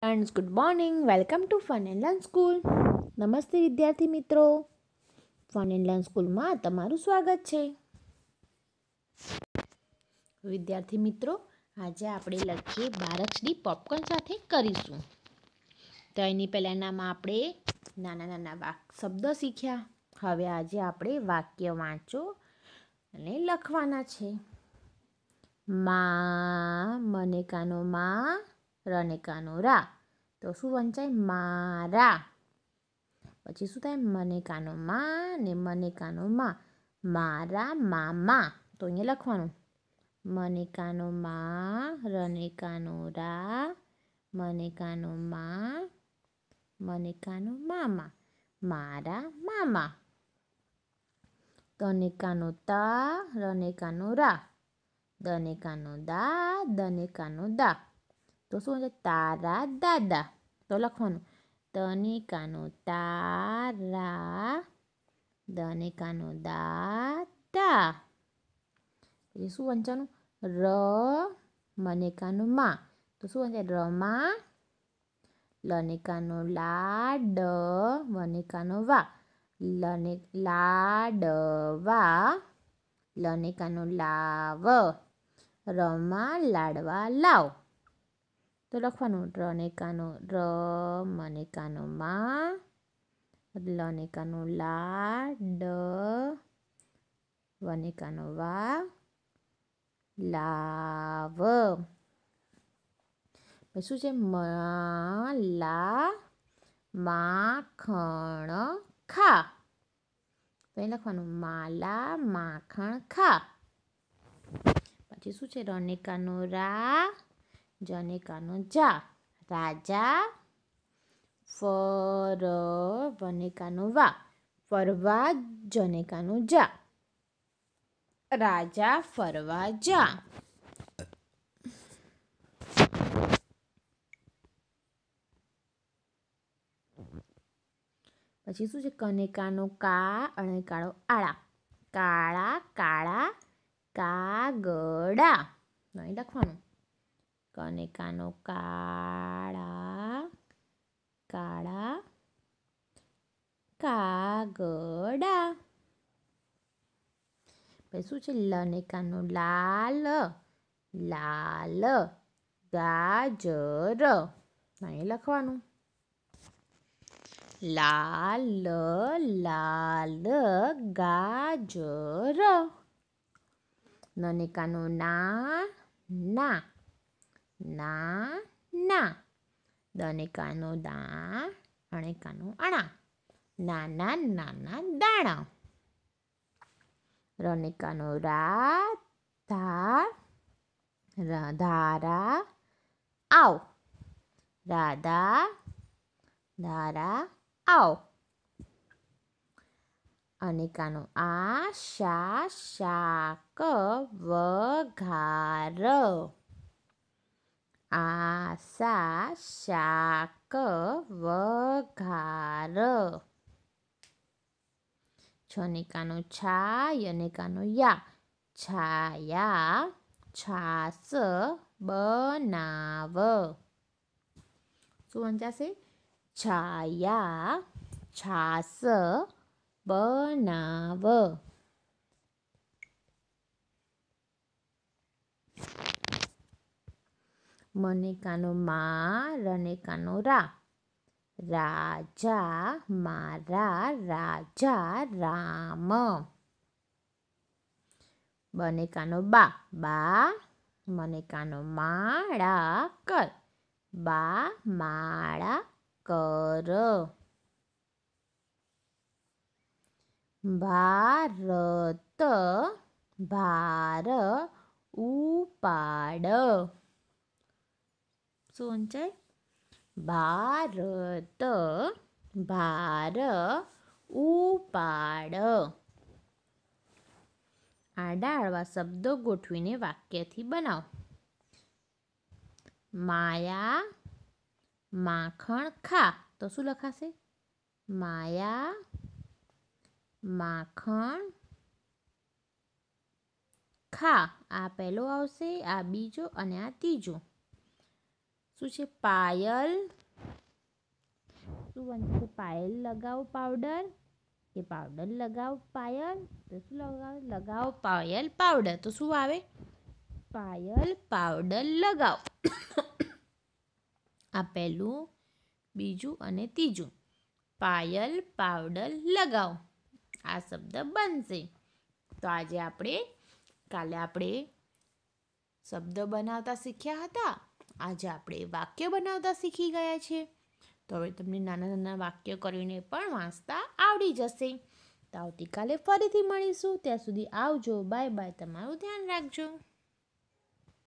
students good morning welcome to fun and learn school નમસ્તે વિદ્યાર્થી મિત્રો ફન એન્ડ લર્ન સ્કૂલમાં તમારું સ્વાગત છે વિદ્યાર્થી મિત્રો આજે આપણે લખીએ બારક્ષની પોપકોર્ન સાથે કરીશું તો એની પહેલાંનામાં આપણે નાના નાના વાક શબ્દો શીખ્યા હવે આજે આપણે વાક્ય વાંચો અને લખવાના છે મા મને કાનો માં રને રા તો શું વંચાય મારા પછી શું થાય મને કાનો ને મને કાનો મારા મામા તો અહીંયા લખવાનું મને કાનો માં રને કાનો રા મને કાનો માં મામા મારા મામા તને તા રને કાનો રા દને દા દનેકાનો દા તો શું છે તારા દાદા તો લખવાનું તનિકાનો તારા દનિકાનો દાતા પછી શું વંચાનું ર મનેકાનું મા તો શું હશે રમા લનિકાનો લાડ વનિકાનો વા લને લાડવા લનિકાનો લાવ રમા લાડવા લાવ તો લખવાનું ર ને કાનો ર મ ને કાનો મા લ ને કાનો લા ડ વ ને કાનો વા લાવ પછી શું છે મ લા માખણ ખા તો અહીં લખવાનું માલા માખણ ખા પછી શું છે રનેકાનો રા જનેકાનો જા રાજા ફર વનેકાનો વા ફરવા જનેકાનો જા રાજા ફરવા જા પછી શું છે કનેકાનો કા અને કાળો આળા કાળા કાળા કાગડા નહીં લખવાનું કને કાનો કાળા કાળા કાગડા પછી શું છે લ ને કાનો લાલ લાલ ગાજર અહીં લખવાનું લાલ લાલ ગાજર નને ના ના ના ના દને કાનો દા અણે અણા નાના નાના દાણા રનિકાનો રા ધા ધારા આવ રાધા ધારા આવ અનેકાનો આ શા શાક વઘાર આશા શાક વઘાર છનિકાનો છા યનિકાનો યા છાયા છાસ બનાવ શું વંચાશે છાયા છાસ બનાવ મને કાનો માર અને કાનો રા રાજા મારા રાજા રામ બને કાનો બા બા મને કાનો માળા કર બા માળા કર ભારત ભાર ઉપાડ શું અંચાય ભારત ભાર ઉપાડ આડા આડવા શબ્દો ગોઠવીને વાક્યથી બનાવો માયા માખણ ખા તો શું લખાશે માયા માખણ ખા આ પહેલો આવશે આ બીજો અને આ ત્રીજો શું છે પાયલ શું બનશે પાયલ લગાવો પાવડર કે પાવડર લગાવો પાયલ તો શું લગાવો લગાવો પાયલ પાવડર તો શું આવે પાયલ પાવડર લગાવો આ પહેલું બીજું અને ત્રીજું પાયલ પાવડર લગાવો આ શબ્દ બનશે તો આજે આપણે કાલે આપણે શબ્દ બનાવતા શીખ્યા હતા આજે આપણે વાક્ય બનાવતા શીખી ગયા છીએ તો હવે તમને નાના નાના વાક્ય કરીને પણ વાંચતા આવડી જશે તો આવતીકાલે ફરીથી મળીશું ત્યાં સુધી આવજો બાય બાય તમારું ધ્યાન રાખજો